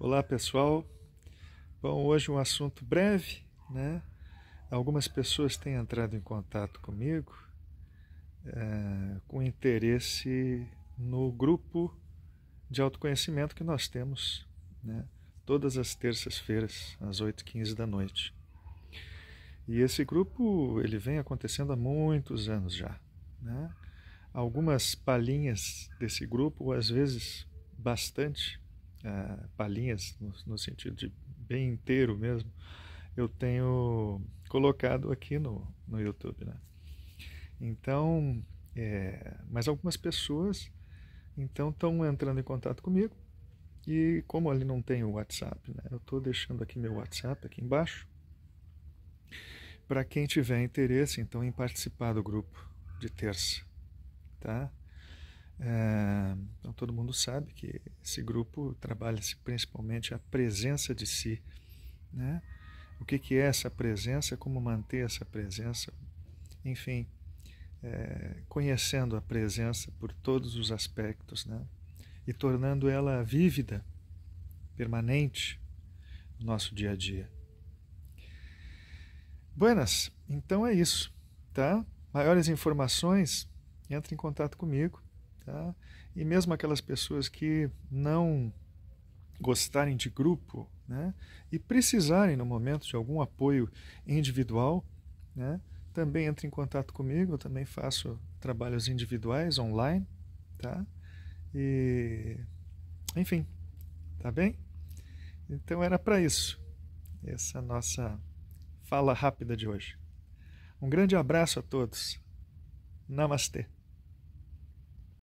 Olá pessoal, bom hoje um assunto breve, né? Algumas pessoas têm entrado em contato comigo é, com interesse no grupo de autoconhecimento que nós temos, né? Todas as terças-feiras às 8h15 da noite. E esse grupo ele vem acontecendo há muitos anos já, né? Algumas palhinhas desse grupo, às vezes bastante, é, palhinhas, no, no, sentido de bem inteiro mesmo, eu tenho colocado aqui no, no YouTube. Né? Então, é, mas algumas pessoas então estão entrando em contato comigo e como ali não tem o WhatsApp, né, eu estou deixando aqui meu WhatsApp aqui embaixo para quem tiver interesse então em participar do grupo de terça, tá? É, então todo mundo sabe que esse grupo trabalha-se principalmente a presença de si, né? O que, que é essa presença, como manter essa presença, enfim, é, conhecendo a presença por todos os aspectos, né? E tornando ela vívida, permanente no nosso dia a dia. Buenas, então é isso, tá? Maiores informações, entre em contato comigo Tá? E mesmo aquelas pessoas que não gostarem de grupo né, e precisarem no momento de algum apoio individual, né, também entre em contato comigo, eu também faço trabalhos individuais online, tá? E enfim, tá bem? Então era para isso essa nossa fala rápida de hoje. Um grande abraço a todos. Namastê.